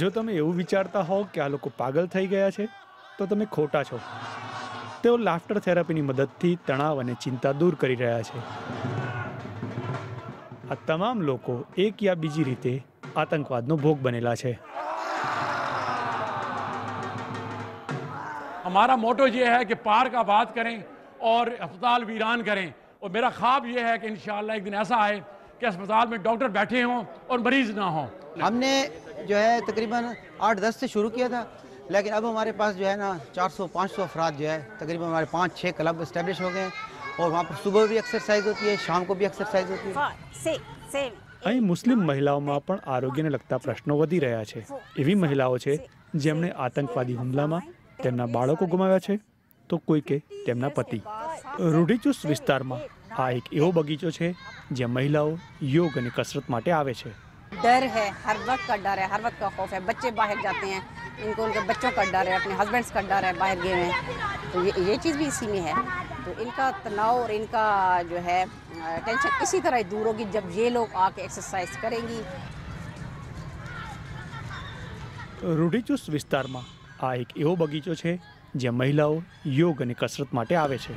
जो तुम्हें ये वो विचारता हो कि आ लोग पागल થઈ ગયા છે તો તમે ખોટા છો તો લાફ્ટર થેરાપી ની મદદ થી તણાવ અને ચિંતા દૂર કરી રહ્યા છે આ तमाम લોકો એક કે બીજી રીતે આતંકવાદનો ભોગ બનેલા છે અમારો મોટો જે હે કે પાર્ક આ વાત કરે અને હોસ્પિટલ વીરાન કરે ઓ મેરા ખામ યે હે કે ઇનશાલ્લાહ એક દિન એસા આયે કે હોસ્પિટલ મે ડોક્ટર બેઠે હો ઓર મરીજ ના હો હમને जो है तकरीबन आठ दस से शुरू किया था लेकिन अब हमारे पास जो है ना 400 500 अफराद जो है तकरीबन हमारे पाँच छः क्लब इस्टेब्लिश हो गए हैं और वहाँ पर सुबह भी एक्सरसाइज होती है शाम को भी एक्सरसाइज होती है અહીં મુસ્લિમ મહિલાઓમાં પણ આરોગ્યને લગતા પ્રશ્નો વધી રહ્યા છે એવી મહિલાઓ છે જેમણે આતંકવાદી હુમલામાં તેમના બાળકો ગુમાવ્યા છે તો કોઈકે તેમના પતિ રૂઢિચુસ્ત વિસ્તારમાં આ એક એવો બગીચો છે જ્યાં મહિલાઓ યોગ અને કસરત માટે આવે છે डर है हर वक्त का डर है हर वक्त का खौफ है बच्चे बाहर जाते हैं इनको उनके बच्चों का डर है अपने हस्बैंड्स का डर है बाहर गए हुए हैं तो ये ये चीज़ भी इसी में है तो इनका तनाव और इनका जो है टेंशन इसी तरह दूर होगी जब ये लोग आके एक्सरसाइज करेंगी विस्तार में आ एक एवं बगीचो है જ્યાં महिलाओं योग અને कसरत માટે આવે છે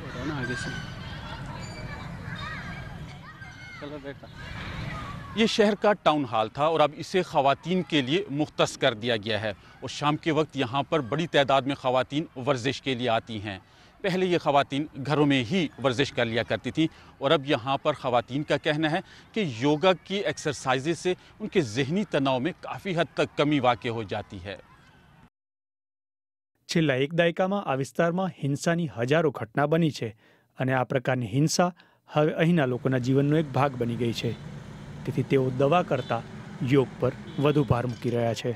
ये शहर का टाउन हॉल था और अब इसे खातन के लिए मुख्त कर दिया गया है और शाम के वक्त यहाँ पर बड़ी तादाद में खातन वर्जिश के लिए आती हैं पहले ये खातन घरों में ही वर्जिश कर लिया करती थी और अब यहाँ पर खातन का कहना है कि योगा की एक्सरसाइज से उनके जहनी तनाव में काफ़ी हद तक कमी वाक़ हो जाती है एक दायका में आ विस्तार में हिंसा की हजारों घटना बनी है आ प्रकार की हिंसा हम લોકોના जीवन एक भाग बनी गई है તેથી તેઓ દવા કરતાં યોગ પર વધુ ભાર મૂકી રહ્યા છે